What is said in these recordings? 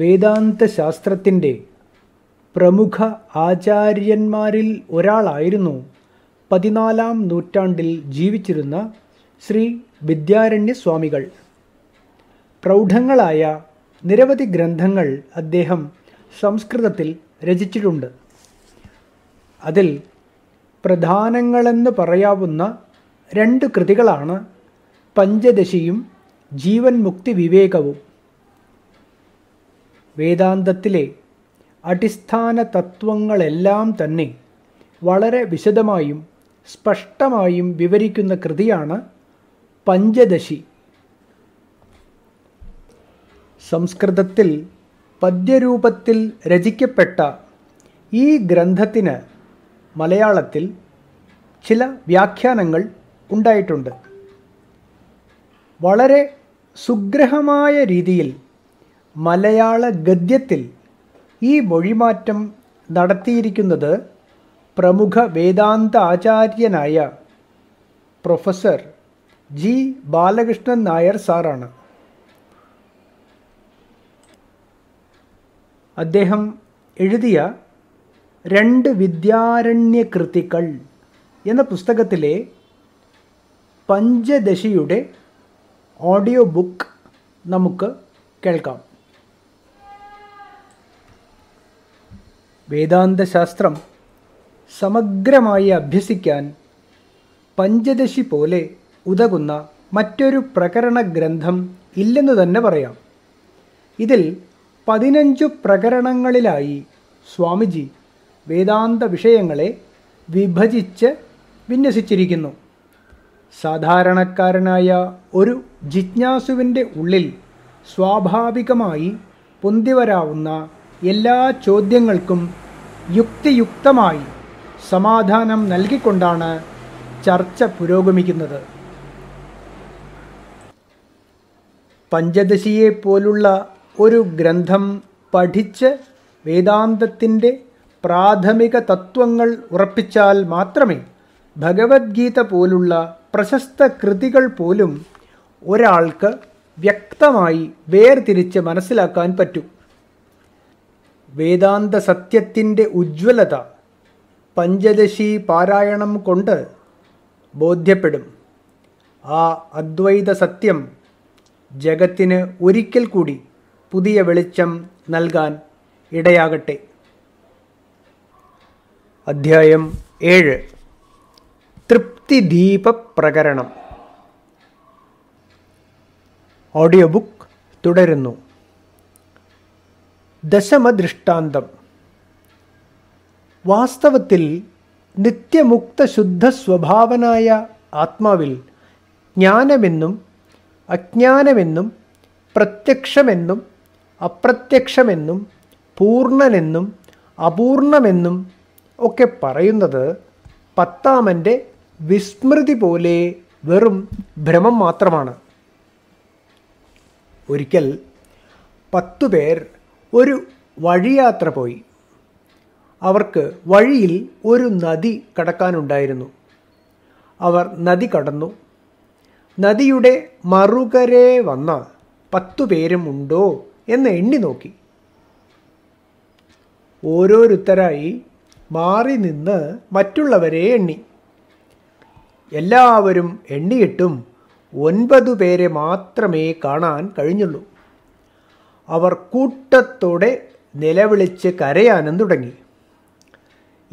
വേദാന്ത ശാസ്ത്രത്തിൻ്റെ പ്രമുഖ ആചാര്യന്മാരിൽ ഒരാളായിരുന്നു പതിനാലാം നൂറ്റാണ്ടിൽ ജീവിച്ചിരുന്ന ശ്രീ വിദ്യാരണ്യസ്വാമികൾ സ്വാമികൾ പ്രൗഢങ്ങളായ നിരവധി ഗ്രന്ഥങ്ങൾ അദ്ദേഹം സംസ്കൃതത്തിൽ രചിച്ചിട്ടുണ്ട് അതിൽ പ്രധാനങ്ങളെന്ന് പറയാവുന്ന രണ്ട് കൃതികളാണ് പഞ്ചദശിയും ജീവൻ മുക്തി വിവേകവും വേദാന്തത്തിലെ അടിസ്ഥാന തത്വങ്ങളെല്ലാം തന്നെ വളരെ വിശദമായും സ്പഷ്ടമായും വിവരിക്കുന്ന കൃതിയാണ് പഞ്ചദശി സംസ്കൃതത്തിൽ പദ്യരൂപത്തിൽ രചിക്കപ്പെട്ട ഈ ഗ്രന്ഥത്തിന് മലയാളത്തിൽ ചില വ്യാഖ്യാനങ്ങൾ ഉണ്ടായിട്ടുണ്ട് വളരെ സുഗ്രഹമായ രീതിയിൽ മലയാള ഗദ്യത്തിൽ ഈ മൊഴിമാറ്റം നടത്തിയിരിക്കുന്നത് പ്രമുഖ വേദാന്ത ആചാര്യനായ പ്രൊഫസർ ജി ബാലകൃഷ്ണൻ നായർ സാറാണ് അദ്ദേഹം എഴുതിയ രണ്ട് വിദ്യാരണ്യ കൃതികൾ എന്ന പുസ്തകത്തിലെ പഞ്ചദശിയുടെ ഓഡിയോ ബുക്ക് നമുക്ക് കേൾക്കാം വേദാന്തശാസ്ത്രം സമഗ്രമായി അഭ്യസിക്കാൻ പഞ്ചദശി പോലെ ഉതകുന്ന മറ്റൊരു പ്രകരണ ഗ്രന്ഥം ഇല്ലെന്നു തന്നെ പറയാം ഇതിൽ പതിനഞ്ചു പ്രകരണങ്ങളിലായി സ്വാമിജി വേദാന്ത വിഷയങ്ങളെ വിഭജിച്ച് വിന്യസിച്ചിരിക്കുന്നു സാധാരണക്കാരനായ ഒരു ജിജ്ഞാസുവിൻ്റെ ഉള്ളിൽ സ്വാഭാവികമായി പൊന്തിവരാവുന്ന എല്ലാ ചോദ്യങ്ങൾക്കും യുക്തിയുക്തമായി സമാധാനം നൽകിക്കൊണ്ടാണ് ചർച്ച പുരോഗമിക്കുന്നത് പഞ്ചദശിയെ പോലുള്ള ഒരു ഗ്രന്ഥം പഠിച്ച് വേദാന്തത്തിൻ്റെ പ്രാഥമിക തത്വങ്ങൾ ഉറപ്പിച്ചാൽ മാത്രമേ ഭഗവത്ഗീത പോലുള്ള പ്രശസ്ത കൃതികൾ പോലും ഒരാൾക്ക് വ്യക്തമായി വേർതിരിച്ച് മനസ്സിലാക്കാൻ പറ്റൂ വേദാന്ത സത്യത്തിൻ്റെ ഉജ്ജ്വലത പഞ്ചദശി പാരായണം കൊണ്ട് ബോധ്യപ്പെടും ആ അദ്വൈത സത്യം ജഗത്തിന് ഒരിക്കൽ കൂടി പുതിയ വെളിച്ചം നൽകാൻ ഇടയാകട്ടെ അധ്യായം ഏഴ് തൃപ്തിദീപപ്രകരണം ഓഡിയോ ബുക്ക് തുടരുന്നു ദശമദൃഷ്ടാന്തം വാസ്തവത്തിൽ നിത്യമുക്ത ശുദ്ധ സ്വഭാവനായ ആത്മാവിൽ ജ്ഞാനമെന്നും അജ്ഞാനമെന്നും പ്രത്യക്ഷമെന്നും അപ്രത്യക്ഷമെന്നും പൂർണ്ണനെന്നും അപൂർണമെന്നും ഒക്കെ പറയുന്നത് പത്താമൻ്റെ വിസ്മൃതി പോലെ വെറും ഭ്രമം മാത്രമാണ് ഒരിക്കൽ പത്തു പേർ ഒരു വഴിയാത്ര പോയി അവർക്ക് വഴിയിൽ ഒരു നദി കടക്കാനുണ്ടായിരുന്നു അവർ നദി കടന്നു നദിയുടെ മറുകരെ വന്ന പത്തു പേരും ഉണ്ടോ എന്ന് എണ്ണി നോക്കി ഓരോരുത്തരായി മാറി നിന്ന് മറ്റുള്ളവരെ എണ്ണി എല്ലാവരും എണ്ണിയിട്ടും ഒൻപത് പേരെ മാത്രമേ കാണാൻ കഴിഞ്ഞുള്ളൂ അവർ കൂട്ടത്തോടെ നിലവിളിച്ച് കരയാനും തുടങ്ങി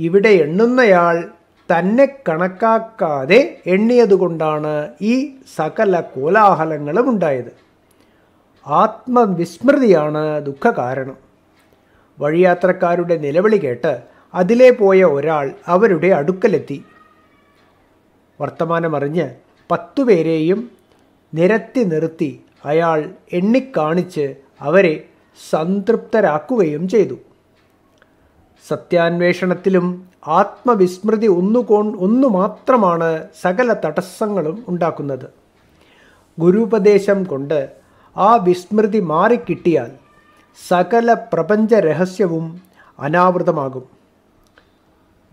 ഇവിടെ എണ്ണുന്നയാൾ തന്നെ കണക്കാക്കാതെ എണ്ണിയതുകൊണ്ടാണ് ഈ സകല കോലാഹലങ്ങളും ഉണ്ടായത് ആത്മവിസ്മൃതിയാണ് ദുഃഖകാരണം വഴിയാത്രക്കാരുടെ നിലവിളി കേട്ട് അതിലെ പോയ ഒരാൾ അവരുടെ അടുക്കലെത്തി വർത്തമാനമറിഞ്ഞ് പത്തുപേരെയും നിരത്തി നിർത്തി അയാൾ എണ്ണിക്കാണിച്ച് അവരെ സംതൃപ്തരാക്കുകയും ചെയ്തു സത്യാന്വേഷണത്തിലും ആത്മവിസ്മൃതി ഒന്നുകോ ഒന്നു മാത്രമാണ് സകല തടസ്സങ്ങളും ഉണ്ടാക്കുന്നത് ഗുരുപദേശം കൊണ്ട് ആ വിസ്മൃതി മാറിക്കിട്ടിയാൽ സകല പ്രപഞ്ച രഹസ്യവും അനാവൃതമാകും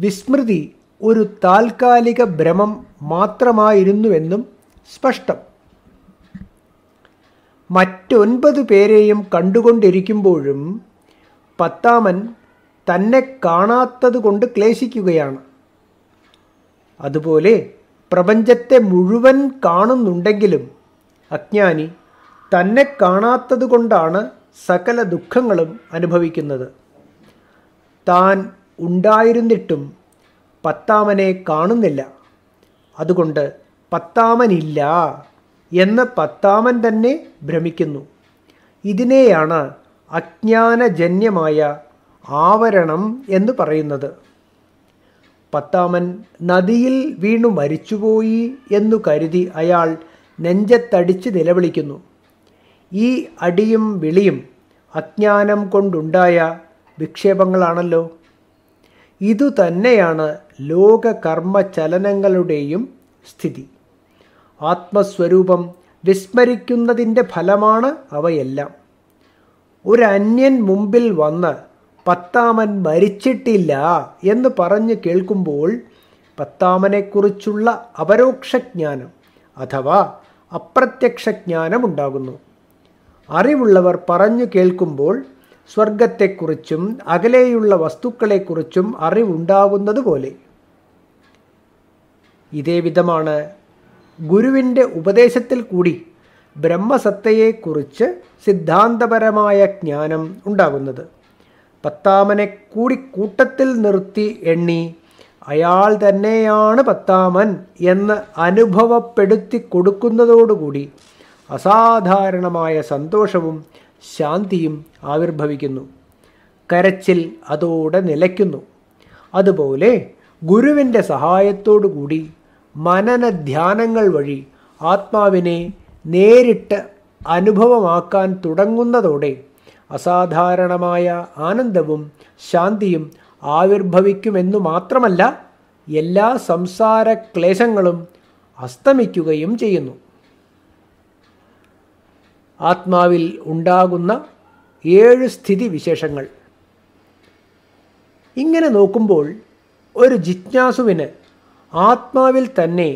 വിസ്മൃതി ഒരു താൽക്കാലിക ഭ്രമം മാത്രമായിരുന്നുവെന്നും സ്പഷ്ടം മറ്റൊൻപത് പേരെയും കണ്ടുകൊണ്ടിരിക്കുമ്പോഴും പത്താമൻ തന്നെ കാണാത്തത് കൊണ്ട് ക്ലേശിക്കുകയാണ് അതുപോലെ പ്രപഞ്ചത്തെ മുഴുവൻ കാണുന്നുണ്ടെങ്കിലും അജ്ഞാനി തന്നെ കാണാത്തത് കൊണ്ടാണ് സകല ദുഃഖങ്ങളും അനുഭവിക്കുന്നത് താൻ ഉണ്ടായിരുന്നിട്ടും പത്താമനെ കാണുന്നില്ല അതുകൊണ്ട് പത്താമനില്ല എന്ന് പത്താമൻ തന്നെ ഭ്രമിക്കുന്നു ഇതിനെയാണ് അജ്ഞാനജന്യമായ ആവരണം എന്ന് പറയുന്നത് പത്താമൻ നദിയിൽ വീണു മരിച്ചുപോയി എന്നു കരുതി അയാൾ നെഞ്ചത്തടിച്ച് നിലവിളിക്കുന്നു ഈ അടിയും വിളിയും അജ്ഞാനം കൊണ്ടുണ്ടായ വിക്ഷേപങ്ങളാണല്ലോ ഇതുതന്നെയാണ് ലോകകർമ്മ ചലനങ്ങളുടെയും സ്ഥിതി ആത്മസ്വരൂപം വിസ്മരിക്കുന്നതിൻ്റെ ഫലമാണ് അവയെല്ലാം ഒരു അന്യൻ മുമ്പിൽ വന്ന് പത്താമൻ മരിച്ചിട്ടില്ല എന്ന് പറഞ്ഞ് കേൾക്കുമ്പോൾ പത്താമനെക്കുറിച്ചുള്ള അപരോക്ഷജ്ഞാനം അഥവാ അപ്രത്യക്ഷജ്ഞാനം ഉണ്ടാകുന്നു അറിവുള്ളവർ പറഞ്ഞു കേൾക്കുമ്പോൾ സ്വർഗത്തെക്കുറിച്ചും അകലെയുള്ള വസ്തുക്കളെക്കുറിച്ചും അറിവുണ്ടാകുന്നത് പോലെ ഇതേ വിധമാണ് ഗുരുവിൻ്റെ ഉപദേശത്തിൽ കൂടി ബ്രഹ്മസത്തയെക്കുറിച്ച് സിദ്ധാന്തപരമായ ജ്ഞാനം ഉണ്ടാകുന്നത് പത്താമനെ കൂടി കൂട്ടത്തിൽ നിർത്തി എണ്ണി അയാൾ തന്നെയാണ് പത്താമൻ എന്ന് അനുഭവപ്പെടുത്തി കൊടുക്കുന്നതോടുകൂടി അസാധാരണമായ സന്തോഷവും ശാന്തിയും ആവിർഭവിക്കുന്നു കരച്ചിൽ അതോടെ നിലയ്ക്കുന്നു അതുപോലെ ഗുരുവിൻ്റെ സഹായത്തോടു കൂടി മനന ധ്യാനങ്ങൾ വഴി ആത്മാവിനെ നേരിട്ട് അനുഭവമാക്കാൻ തുടങ്ങുന്നതോടെ അസാധാരണമായ ആനന്ദവും ശാന്തിയും ആവിർഭവിക്കുമെന്നു മാത്രമല്ല എല്ലാ സംസാര ക്ലേശങ്ങളും അസ്തമിക്കുകയും ചെയ്യുന്നു ആത്മാവിൽ ഉണ്ടാകുന്ന ഏഴ് സ്ഥിതി വിശേഷങ്ങൾ ഇങ്ങനെ നോക്കുമ്പോൾ ഒരു ജിജ്ഞാസുവിന് ആത്മാവിൽ തന്നെ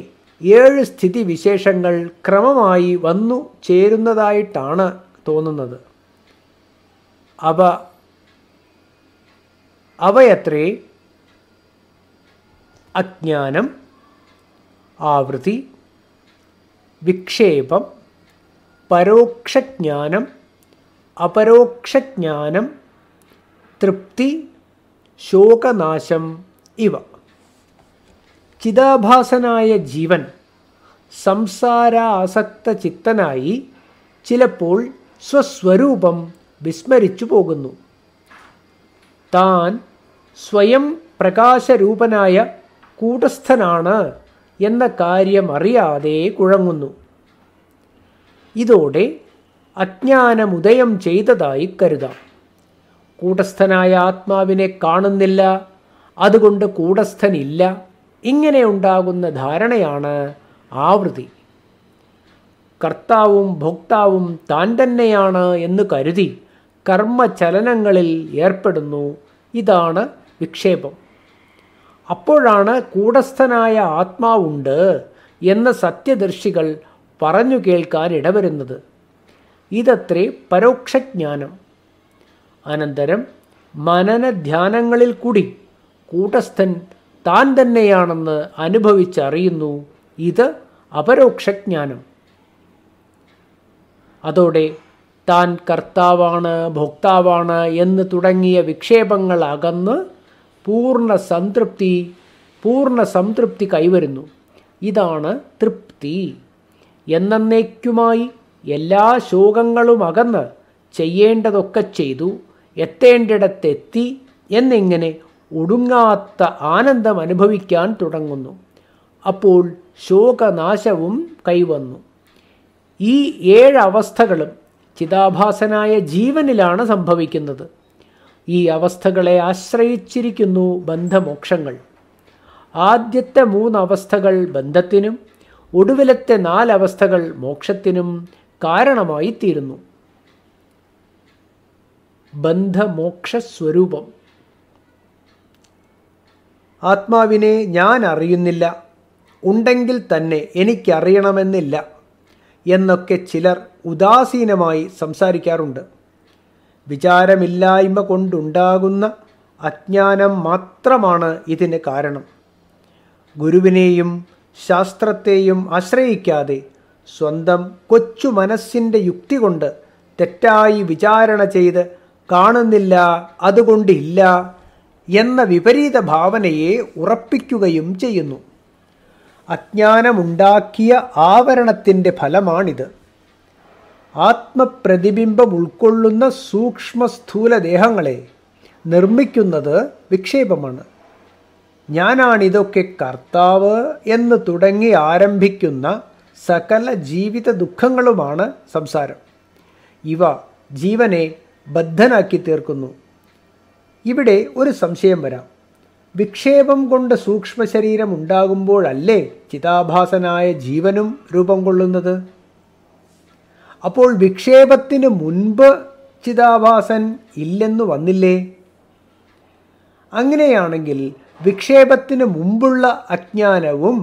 ഏഴ് സ്ഥിതി വിശേഷങ്ങൾ ക്രമമായി വന്നു ചേരുന്നതായിട്ടാണ് തോന്നുന്നത് അവ അവയത്രേ അജ്ഞാനം ആവൃത്തി വിക്ഷേപം പരോക്ഷജ്ഞാനം അപരോക്ഷജ്ഞാനം തൃപ്തി ശോകനാശം ഇവ ചിതാഭാസനായ ജീവൻ സംസാര ആസക്ത ചിത്തനായി ചിലപ്പോൾ സ്വസ്വരൂപം വിസ്മരിച്ചു പോകുന്നു താൻ സ്വയം പ്രകാശരൂപനായ കൂടസ്ഥനാണ് എന്ന കാര്യമറിയാതെ കുഴങ്ങുന്നു ഇതോടെ അജ്ഞാനമുദയം ചെയ്തതായി കരുതാം കൂടസ്ഥനായ ആത്മാവിനെ കാണുന്നില്ല അതുകൊണ്ട് കൂടസ്ഥനില്ല ഇങ്ങനെ ഉണ്ടാകുന്ന ധാരണയാണ് ആവൃത്തി കർത്താവും ഭോക്താവും താൻ തന്നെയാണ് എന്ന് കരുതി കർമ്മചലനങ്ങളിൽ ഏർപ്പെടുന്നു ഇതാണ് വിക്ഷേപം അപ്പോഴാണ് കൂടസ്ഥനായ ആത്മാവുണ്ട് എന്ന സത്യദർശികൾ പറഞ്ഞു കേൾക്കാൻ ഇടവരുന്നത് ഇതത്രേ പരോക്ഷജ്ഞാനം അനന്തരം മനനധ്യാനങ്ങളിൽ കൂടി കൂട്ടസ്ഥൻ താൻ തന്നെയാണെന്ന് അനുഭവിച്ചറിയുന്നു ഇത് അപരോക്ഷജ്ഞാനം അതോടെ താൻ കർത്താവാണ് ഭോക്താവാണ് എന്ന് തുടങ്ങിയ വിക്ഷേപങ്ങൾ അകന്ന് പൂർണ്ണ സംതൃപ്തി പൂർണ്ണ സംതൃപ്തി കൈവരുന്നു ഇതാണ് തൃപ്തി എന്നേക്കുമായി എല്ലാ ശോകങ്ങളും അകന്ന് ചെയ്യേണ്ടതൊക്കെ ചെയ്തു എത്തേണ്ടിടത്തെത്തി എന്നിങ്ങനെ ഒടുങ്ങാത്ത ആനന്ദം അനുഭവിക്കാൻ തുടങ്ങുന്നു അപ്പോൾ ശോകനാശവും കൈവന്നു ഈ ഏഴ് അവസ്ഥകളും ചിതാഭാസനായ ജീവനിലാണ് സംഭവിക്കുന്നത് ഈ അവസ്ഥകളെ ആശ്രയിച്ചിരിക്കുന്നു ബന്ധമോക്ഷങ്ങൾ ആദ്യത്തെ മൂന്നവസ്ഥകൾ ബന്ധത്തിനും ഒടുവിലത്തെ നാലവസ്ഥകൾ മോക്ഷത്തിനും കാരണമായി തീരുന്നു ബന്ധമോക്ഷ സ്വരൂപം ആത്മാവിനെ ഞാൻ അറിയുന്നില്ല ഉണ്ടെങ്കിൽ തന്നെ എനിക്കറിയണമെന്നില്ല എന്നൊക്കെ ചിലർ ഉദാസീനമായി സംസാരിക്കാറുണ്ട് വിചാരമില്ലായ്മ കൊണ്ടുണ്ടാകുന്ന അജ്ഞാനം മാത്രമാണ് ഇതിന് കാരണം ഗുരുവിനെയും ശാസ്ത്രത്തെയും ആശ്രയിക്കാതെ സ്വന്തം കൊച്ചു മനസ്സിൻ്റെ യുക്തി കൊണ്ട് തെറ്റായി വിചാരണ ചെയ്ത് കാണുന്നില്ല അതുകൊണ്ടില്ല എന്ന വിപരീത ഭാവനയെ ഉറപ്പിക്കുകയും ചെയ്യുന്നു അജ്ഞാനമുണ്ടാക്കിയ ആവരണത്തിൻ്റെ ഫലമാണിത് ആത്മപ്രതിബിംബം ഉൾക്കൊള്ളുന്ന സ്ഥൂല ദേഹങ്ങളെ നിർമ്മിക്കുന്നത് വിക്ഷേപമാണ് ഞാനാണിതൊക്കെ കർത്താവ് എന്ന് തുടങ്ങി ആരംഭിക്കുന്ന സകല ജീവിത ദുഃഖങ്ങളുമാണ് സംസാരം ഇവ ജീവനെ ബദ്ധനാക്കി തീർക്കുന്നു ഇവിടെ ഒരു സംശയം വരാം വിക്ഷേപം കൊണ്ട് സൂക്ഷ്മശരീരം ഉണ്ടാകുമ്പോഴല്ലേ ചിതാഭാസനായ ജീവനും രൂപം കൊള്ളുന്നത് അപ്പോൾ വിക്ഷേപത്തിന് മുൻപ് ചിതാഭാസൻ ഇല്ലെന്ന് വന്നില്ലേ അങ്ങനെയാണെങ്കിൽ വിക്ഷേപത്തിന് മുമ്പുള്ള അജ്ഞാനവും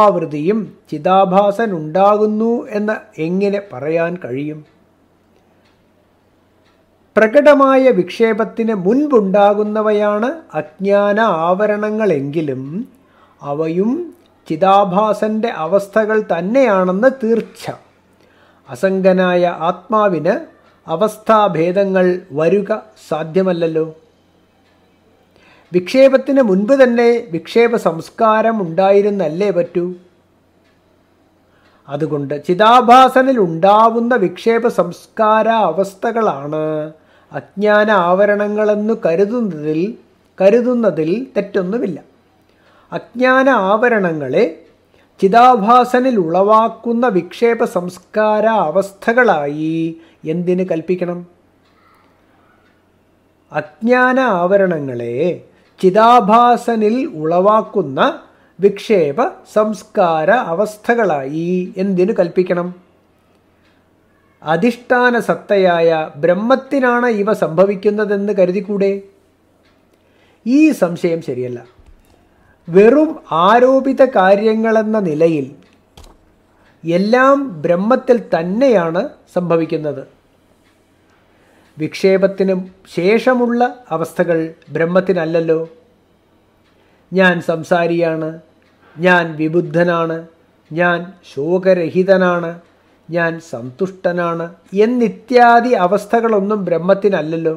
ആവൃത്തിയും ചിതാഭാസൻ ഉണ്ടാകുന്നു എന്ന് എങ്ങനെ പറയാൻ കഴിയും പ്രകടമായ വിക്ഷേപത്തിന് മുൻപുണ്ടാകുന്നവയാണ് അജ്ഞാന ആവരണങ്ങളെങ്കിലും അവയും ചിതാഭാസൻ്റെ അവസ്ഥകൾ തന്നെയാണെന്ന് തീർച്ച അസംഗനായ ആത്മാവിന് അവസ്ഥാഭേദങ്ങൾ വരുക സാധ്യമല്ലല്ലോ വിക്ഷേപത്തിന് മുൻപ് തന്നെ വിക്ഷേപ സംസ്കാരം ഉണ്ടായിരുന്നല്ലേ പറ്റൂ അതുകൊണ്ട് ചിതാഭാസനിൽ ഉണ്ടാവുന്ന വിക്ഷേപ സംസ്കാര അവസ്ഥകളാണ് അജ്ഞാന ആവരണങ്ങളെന്ന് കരുതുന്നതിൽ കരുതുന്നതിൽ തെറ്റൊന്നുമില്ല അജ്ഞാന ആവരണങ്ങളെ ചിതാഭാസനിൽ ഉളവാക്കുന്ന വിക്ഷേപ സംസ്കാര അവസ്ഥകളായി എന്തിന് കൽപ്പിക്കണം അജ്ഞാന ആവരണങ്ങളെ ചിതാഭാസനിൽ ഉളവാക്കുന്ന വിക്ഷേപ സംസ്കാര അവസ്ഥകളായി എന്തിനു കൽപ്പിക്കണം അധിഷ്ഠാന സത്തയായ ബ്രഹ്മത്തിനാണ് ഇവ സംഭവിക്കുന്നതെന്ന് കരുതിക്കൂടെ ഈ സംശയം ശരിയല്ല വെറും ആരോപിത കാര്യങ്ങളെന്ന നിലയിൽ എല്ലാം ബ്രഹ്മത്തിൽ തന്നെയാണ് സംഭവിക്കുന്നത് വിക്ഷേപത്തിനും ശേഷമുള്ള അവസ്ഥകൾ ബ്രഹ്മത്തിനല്ലല്ലോ ഞാൻ സംസാരിയാണ് ഞാൻ വിബുദ്ധനാണ് ഞാൻ ശോകരഹിതനാണ് ഞാൻ സന്തുഷ്ടനാണ് എന്നിത്യാദി അവസ്ഥകളൊന്നും ബ്രഹ്മത്തിനല്ലല്ലോ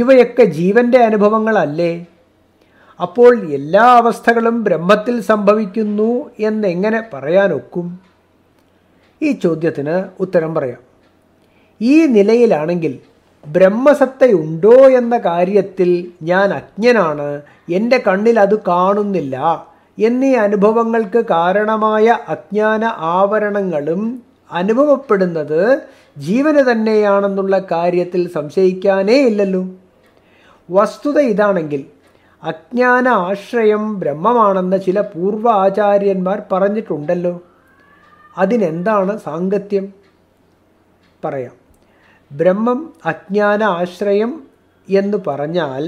ഇവയൊക്കെ ജീവൻ്റെ അനുഭവങ്ങളല്ലേ അപ്പോൾ എല്ലാ അവസ്ഥകളും ബ്രഹ്മത്തിൽ സംഭവിക്കുന്നു എന്നെങ്ങനെ പറയാനൊക്കും ഈ ചോദ്യത്തിന് ഉത്തരം പറയാം ഈ നിലയിലാണെങ്കിൽ ബ്രഹ്മസത്തയുണ്ടോ എന്ന കാര്യത്തിൽ ഞാൻ അജ്ഞനാണ് എൻ്റെ കണ്ണിൽ അത് കാണുന്നില്ല എന്നീ അനുഭവങ്ങൾക്ക് കാരണമായ അജ്ഞാന ആവരണങ്ങളും അനുഭവപ്പെടുന്നത് ജീവന് തന്നെയാണെന്നുള്ള കാര്യത്തിൽ സംശയിക്കാനേ ഇല്ലല്ലോ വസ്തുത ഇതാണെങ്കിൽ അജ്ഞാന ആശ്രയം ബ്രഹ്മമാണെന്ന് ചില പൂർവ്വ ആചാര്യന്മാർ പറഞ്ഞിട്ടുണ്ടല്ലോ അതിനെന്താണ് സാങ്കത്യം പറയാം ബ്രഹ്മം അജ്ഞാന ആശ്രയം എന്ന് പറഞ്ഞാൽ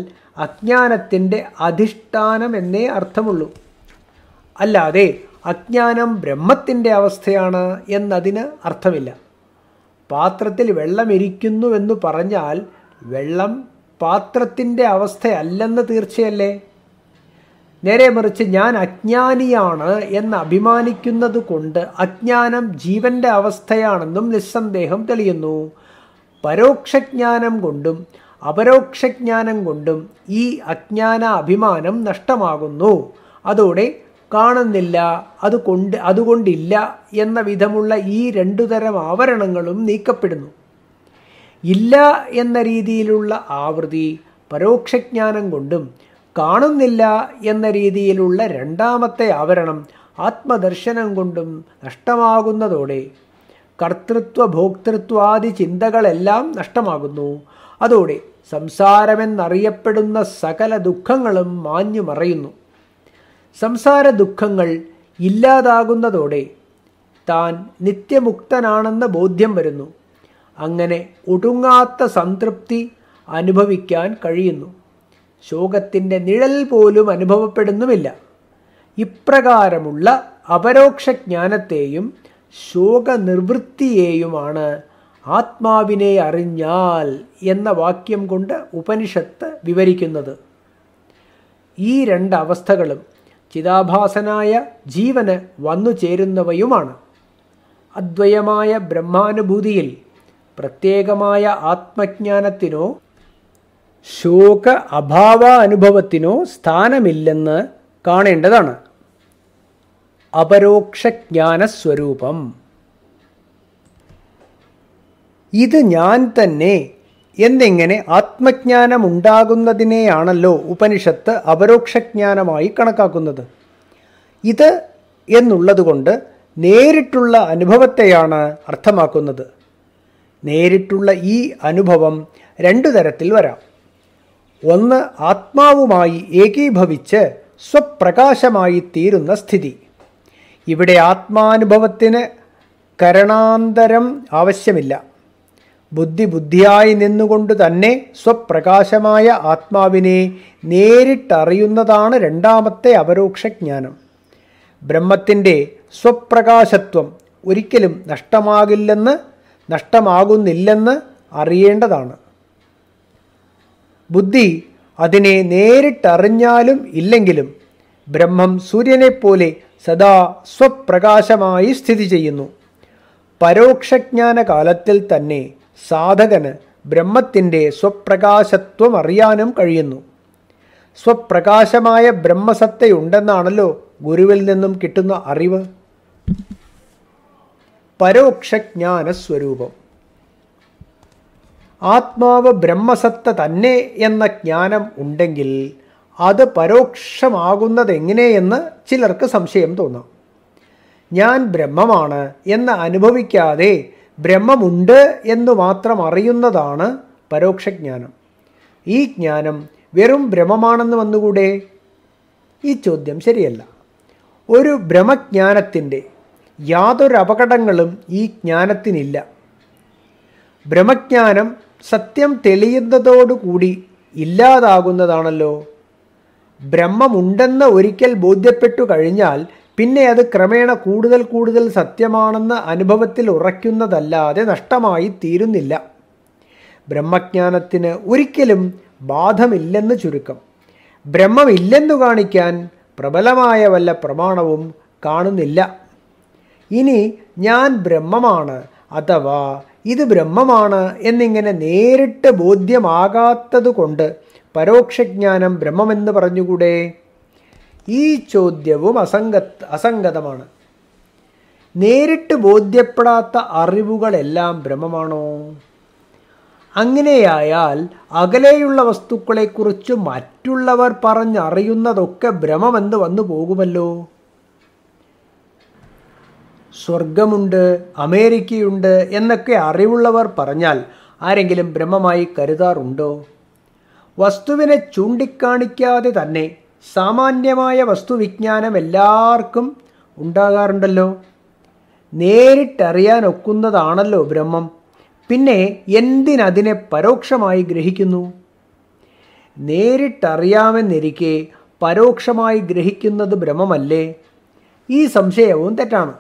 അജ്ഞാനത്തിൻ്റെ അധിഷ്ഠാനം എന്നേ അർത്ഥമുള്ളൂ അല്ലാതെ അജ്ഞാനം ബ്രഹ്മത്തിൻ്റെ അവസ്ഥയാണ് എന്നതിന് അർത്ഥമില്ല പാത്രത്തിൽ വെള്ളമിരിക്കുന്നുവെന്ന് പറഞ്ഞാൽ വെള്ളം പാത്രത്തിൻ്റെ അവസ്ഥയല്ലെന്ന് തീർച്ചയല്ലേ നേരെ മറിച്ച് ഞാൻ അജ്ഞാനിയാണ് എന്ന് അഭിമാനിക്കുന്നത് കൊണ്ട് അജ്ഞാനം ജീവൻ്റെ അവസ്ഥയാണെന്നും നിസ്സന്ദേഹം തെളിയുന്നു പരോക്ഷജ്ഞാനം കൊണ്ടും അപരോക്ഷജ്ഞാനം കൊണ്ടും ഈ അജ്ഞാന അഭിമാനം നഷ്ടമാകുന്നു അതോടെ കാണുന്നില്ല അതുകൊണ്ട് അതുകൊണ്ടില്ല എന്ന വിധമുള്ള ഈ രണ്ടു തരം ആവരണങ്ങളും നീക്കപ്പെടുന്നു ഇല്ല എന്ന രീതിയിലുള്ള ആവൃത്തി പരോക്ഷജ്ഞാനം കൊണ്ടും കാണുന്നില്ല എന്ന രീതിയിലുള്ള രണ്ടാമത്തെ ആവരണം ആത്മദർശനം കൊണ്ടും നഷ്ടമാകുന്നതോടെ കർത്തൃത്വ ഭോക്തൃത്വാദി ചിന്തകളെല്ലാം നഷ്ടമാകുന്നു അതോടെ സംസാരമെന്നറിയപ്പെടുന്ന സകല ദുഃഖങ്ങളും മാഞ്ഞു മറയുന്നു സംസാര ദുഃഖങ്ങൾ ഇല്ലാതാകുന്നതോടെ താൻ നിത്യമുക്തനാണെന്ന ബോധ്യം വരുന്നു അങ്ങനെ ഒടുങ്ങാത്ത സംതൃപ്തി അനുഭവിക്കാൻ കഴിയുന്നു ശോകത്തിൻ്റെ നിഴൽ പോലും അനുഭവപ്പെടുന്നുമില്ല ഇപ്രകാരമുള്ള അപരോക്ഷജ്ഞാനത്തെയും ശോകനിർവൃത്തിയെയുമാണ് ആത്മാവിനെ അറിഞ്ഞാൽ എന്ന വാക്യം കൊണ്ട് ഉപനിഷത്ത് വിവരിക്കുന്നത് ഈ രണ്ട് അവസ്ഥകളും ചിതാഭാസനായ ജീവന് വന്നു ചേരുന്നവയുമാണ് അദ്വയമായ ബ്രഹ്മാനുഭൂതിയിൽ പ്രത്യേകമായ ആത്മജ്ഞാനത്തിനോ ശോക അഭാവ അനുഭവത്തിനോ സ്ഥാനമില്ലെന്ന് കാണേണ്ടതാണ് അപരോക്ഷജ്ഞാനസ്വരൂപം ഇത് ഞാൻ തന്നെ എന്നിങ്ങനെ ആത്മജ്ഞാനം ഉണ്ടാകുന്നതിനെയാണല്ലോ ഉപനിഷത്ത് അപരോക്ഷജ്ഞാനമായി കണക്കാക്കുന്നത് ഇത് എന്നുള്ളതുകൊണ്ട് നേരിട്ടുള്ള അനുഭവത്തെയാണ് അർത്ഥമാക്കുന്നത് നേരിട്ടുള്ള ഈ അനുഭവം രണ്ടു തരത്തിൽ വരാം ഒന്ന് ആത്മാവുമായി ഏകീഭവിച്ച് സ്വപ്രകാശമായി തീരുന്ന സ്ഥിതി ഇവിടെ ആത്മാനുഭവത്തിന് കരണാന്തരം ആവശ്യമില്ല ബുദ്ധി ബുദ്ധിയായി നിന്നുകൊണ്ട് തന്നെ സ്വപ്രകാശമായ ആത്മാവിനെ നേരിട്ടറിയുന്നതാണ് രണ്ടാമത്തെ അപരോക്ഷജ്ഞാനം ബ്രഹ്മത്തിൻ്റെ സ്വപ്രകാശത്വം ഒരിക്കലും നഷ്ടമാകില്ലെന്ന് നഷ്ടമാകുന്നില്ലെന്ന് അറിയേണ്ടതാണ് ബുദ്ധി അതിനെ നേരിട്ടറിഞ്ഞാലും ഇല്ലെങ്കിലും ബ്രഹ്മം സൂര്യനെപ്പോലെ സദാ സ്വപ്രകാശമായി സ്ഥിതി ചെയ്യുന്നു പരോക്ഷജ്ഞാന കാലത്തിൽ തന്നെ സാധകന് ബ്രഹ്മത്തിൻ്റെ സ്വപ്രകാശത്വം അറിയാനും കഴിയുന്നു സ്വപ്രകാശമായ ബ്രഹ്മസത്തയുണ്ടെന്നാണല്ലോ ഗുരുവിൽ നിന്നും കിട്ടുന്ന അറിവ് പരോക്ഷജ്ഞാനസ്വരൂപം ആത്മാവ് ബ്രഹ്മസത്ത തന്നെ എന്ന ജ്ഞാനം ഉണ്ടെങ്കിൽ അത് പരോക്ഷമാകുന്നത് എങ്ങനെയെന്ന് ചിലർക്ക് സംശയം തോന്നാം ഞാൻ ബ്രഹ്മമാണ് എന്ന് അനുഭവിക്കാതെ ബ്രഹ്മമുണ്ട് എന്ന് മാത്രം അറിയുന്നതാണ് പരോക്ഷജ്ഞാനം ഈ ജ്ഞാനം വെറും ഭ്രമമാണെന്ന് വന്നുകൂടെ ഈ ചോദ്യം ശരിയല്ല ഒരു ഭ്രമജ്ഞാനത്തിൻ്റെ യാതൊരു അപകടങ്ങളും ഈ ജ്ഞാനത്തിനില്ല ഭ്രമജ്ഞാനം സത്യം തെളിയുന്നതോടുകൂടി ഇല്ലാതാകുന്നതാണല്ലോ ബ്രഹ്മമുണ്ടെന്ന് ഒരിക്കൽ ബോധ്യപ്പെട്ടു കഴിഞ്ഞാൽ പിന്നെ അത് ക്രമേണ കൂടുതൽ കൂടുതൽ സത്യമാണെന്ന അനുഭവത്തിൽ ഉറയ്ക്കുന്നതല്ലാതെ നഷ്ടമായി തീരുന്നില്ല ബ്രഹ്മജ്ഞാനത്തിന് ഒരിക്കലും ബാധമില്ലെന്ന് ചുരുക്കം ബ്രഹ്മമില്ലെന്നു കാണിക്കാൻ പ്രബലമായ വല്ല പ്രമാണവും കാണുന്നില്ല ഇനി ഞാൻ ബ്രഹ്മമാണ് അഥവാ ഇത് ബ്രഹ്മമാണ് എന്നിങ്ങനെ നേരിട്ട് ബോധ്യമാകാത്തതുകൊണ്ട് പരോക്ഷജ്ഞാനം ബ്രഹ്മമെന്ന് പറഞ്ഞുകൂടെ ഈ ചോദ്യവും അസംഗ അസംഗതമാണ് നേരിട്ട് ബോധ്യപ്പെടാത്ത അറിവുകളെല്ലാം ഭ്രമമാണോ അങ്ങനെയായാൽ അകലെയുള്ള വസ്തുക്കളെക്കുറിച്ച് മറ്റുള്ളവർ പറഞ്ഞറിയുന്നതൊക്കെ ഭ്രമമെന്ന് വന്നു പോകുമല്ലോ സ്വർഗമുണ്ട് അമേരിക്കയുണ്ട് എന്നൊക്കെ അറിവുള്ളവർ പറഞ്ഞാൽ ആരെങ്കിലും ഭ്രമമായി കരുതാറുണ്ടോ വസ്തുവിനെ ചൂണ്ടിക്കാണിക്കാതെ തന്നെ സാമാന്യമായ വസ്തുവിജ്ഞാനം എല്ലാവർക്കും ഉണ്ടാകാറുണ്ടല്ലോ നേരിട്ടറിയാനൊക്കുന്നതാണല്ലോ ബ്രഹ്മം പിന്നെ എന്തിനതിനെ പരോക്ഷമായി ഗ്രഹിക്കുന്നു നേരിട്ടറിയാമെന്നിരിക്കെ പരോക്ഷമായി ഗ്രഹിക്കുന്നത് ഭ്രമമല്ലേ ഈ സംശയവും തെറ്റാണ്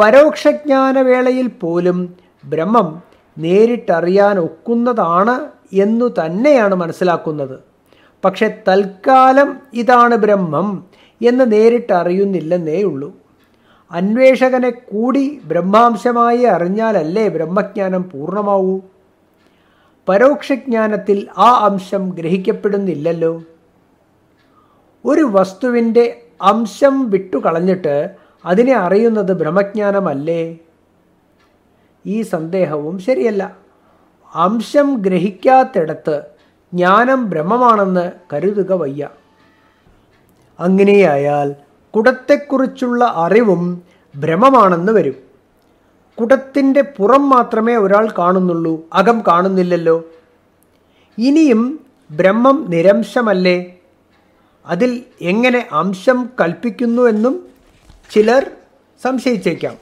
പരോക്ഷജ്ഞാനവേളയിൽ പോലും ബ്രഹ്മം നേരിട്ടറിയാൻ ഒക്കുന്നതാണ് എന്നു തന്നെയാണ് മനസ്സിലാക്കുന്നത് പക്ഷെ തൽക്കാലം ഇതാണ് ബ്രഹ്മം എന്ന് നേരിട്ട് അറിയുന്നില്ലെന്നേ ഉള്ളൂ അന്വേഷകനെ കൂടി ബ്രഹ്മാംശമായി അറിഞ്ഞാലല്ലേ ബ്രഹ്മജ്ഞാനം പൂർണ്ണമാവൂ പരോക്ഷജ്ഞാനത്തിൽ ആ അംശം ഗ്രഹിക്കപ്പെടുന്നില്ലല്ലോ ഒരു വസ്തുവിൻ്റെ അംശം വിട്ടുകളഞ്ഞിട്ട് അതിനെ അറിയുന്നത് ബ്രഹ്മജ്ഞാനമല്ലേ ഈ സന്ദേഹവും ശരിയല്ല അംശം ഗ്രഹിക്കാത്തിടത്ത് ജ്ഞാനം ബ്രഹ്മമാണെന്ന് കരുതുക വയ്യ അങ്ങനെയായാൽ കുടത്തെക്കുറിച്ചുള്ള അറിവും ഭ്രമമാണെന്ന് വരും കുടത്തിൻ്റെ പുറം മാത്രമേ ഒരാൾ കാണുന്നുള്ളൂ അകം കാണുന്നില്ലല്ലോ ഇനിയും ബ്രഹ്മം നിരംശമല്ലേ അതിൽ എങ്ങനെ അംശം കൽപ്പിക്കുന്നുവെന്നും ചിലർ സംശയിച്ചേക്കാം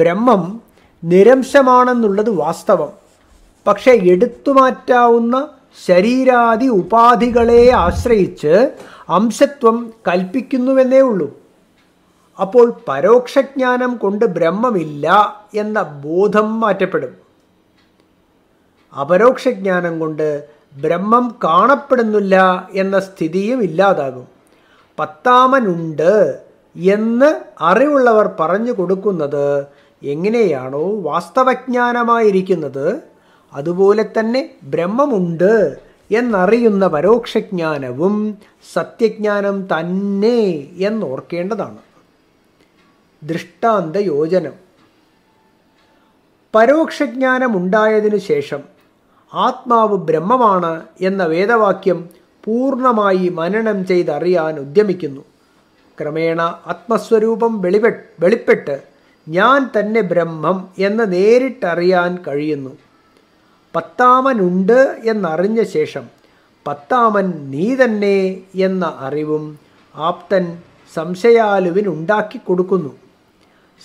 ബ്രഹ്മം നിരംശമാണെന്നുള്ളത് വാസ്തവം പക്ഷേ എടുത്തുമാറ്റാവുന്ന ശരീരാദി ഉപാധികളെ ആശ്രയിച്ച് അംശത്വം കൽപ്പിക്കുന്നുവെന്നേ ഉള്ളൂ അപ്പോൾ പരോക്ഷജ്ഞാനം കൊണ്ട് ബ്രഹ്മമില്ല എന്ന ബോധം മാറ്റപ്പെടും അപരോക്ഷജ്ഞാനം കൊണ്ട് ബ്രഹ്മം കാണപ്പെടുന്നില്ല എന്ന സ്ഥിതിയും ഇല്ലാതാകും പത്താമനുണ്ട് എന്ന് അറിവുള്ളവർ പറഞ്ഞു കൊടുക്കുന്നത് എങ്ങനെയാണോ വാസ്തവജ്ഞാനമായിരിക്കുന്നത് അതുപോലെ തന്നെ ബ്രഹ്മമുണ്ട് എന്നറിയുന്ന പരോക്ഷജ്ഞാനവും സത്യജ്ഞാനം തന്നെ എന്നോർക്കേണ്ടതാണ് ദൃഷ്ടാന്ത യോജനം പരോക്ഷജ്ഞാനമുണ്ടായതിനു ശേഷം ആത്മാവ് ബ്രഹ്മമാണ് എന്ന വേദവാക്യം പൂർണ്ണമായി മനനം ചെയ്തറിയാൻ ഉദ്യമിക്കുന്നു ക്രമേണ ആത്മസ്വരൂപം വെളിപെ വെളിപ്പെട്ട് ഞാൻ തന്നെ ബ്രഹ്മം എന്ന് നേരിട്ടറിയാൻ കഴിയുന്നു പത്താമനുണ്ട് എന്നറിഞ്ഞ ശേഷം പത്താമൻ നീ തന്നെ എന്ന അറിവും ആപ്തൻ സംശയാലുവിനുണ്ടാക്കി കൊടുക്കുന്നു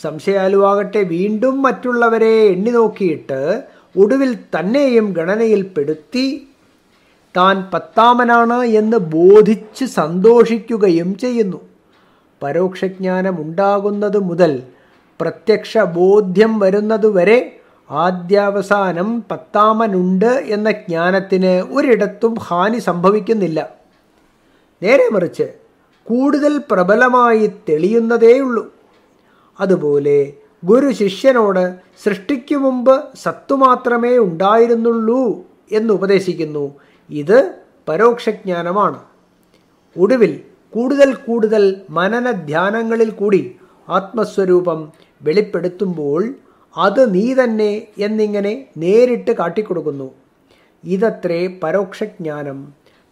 സംശയാലുവാകട്ടെ വീണ്ടും മറ്റുള്ളവരെ എണ്ണി നോക്കിയിട്ട് ഒടുവിൽ തന്നെയും ഗണനയിൽപ്പെടുത്തി താൻ പത്താമനാണ് എന്ന് ബോധിച്ച് സന്തോഷിക്കുകയും ചെയ്യുന്നു പരോക്ഷജ്ഞാനം മുതൽ പ്രത്യക്ഷ ബോധ്യം വരുന്നതുവരെ ആദ്യാവസാനം പത്താമനുണ്ട് എന്ന ജ്ഞാനത്തിന് ഒരിടത്തും ഹാനി സംഭവിക്കുന്നില്ല നേരെ മറിച്ച് കൂടുതൽ പ്രബലമായി തെളിയുന്നതേയുള്ളൂ അതുപോലെ ഗുരു ശിഷ്യനോട് സൃഷ്ടിക്കു മുമ്പ് സത്തു മാത്രമേ ഉണ്ടായിരുന്നുള്ളൂ എന്ന് ഉപദേശിക്കുന്നു ഇത് പരോക്ഷജ്ഞാനമാണ് ഒടുവിൽ കൂടുതൽ കൂടുതൽ മനനധ്യാനങ്ങളിൽ കൂടി ആത്മസ്വരൂപം വെളിപ്പെടുത്തുമ്പോൾ അത് നീ തന്നെ എന്നിങ്ങനെ നേരിട്ട് കാട്ടിക്കൊടുക്കുന്നു ഇതത്രേ പരോക്ഷജ്ഞാനം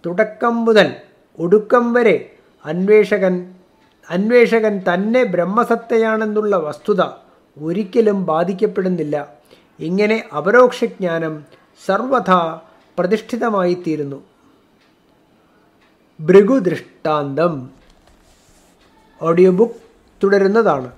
തുടക്കം മുതൽ ഒടുക്കം വരെ അന്വേഷകൻ അന്വേഷകൻ തന്നെ ബ്രഹ്മസത്തയാണെന്നുള്ള വസ്തുത ഒരിക്കലും ബാധിക്കപ്പെടുന്നില്ല ഇങ്ങനെ അപരോക്ഷജ്ഞാനം സർവഥാ പ്രതിഷ്ഠിതമായിത്തീരുന്നു ഭൃഗുദൃഷ്ടാന്തം ഓഡിയോ ബുക്ക് തുടരുന്നതാണ്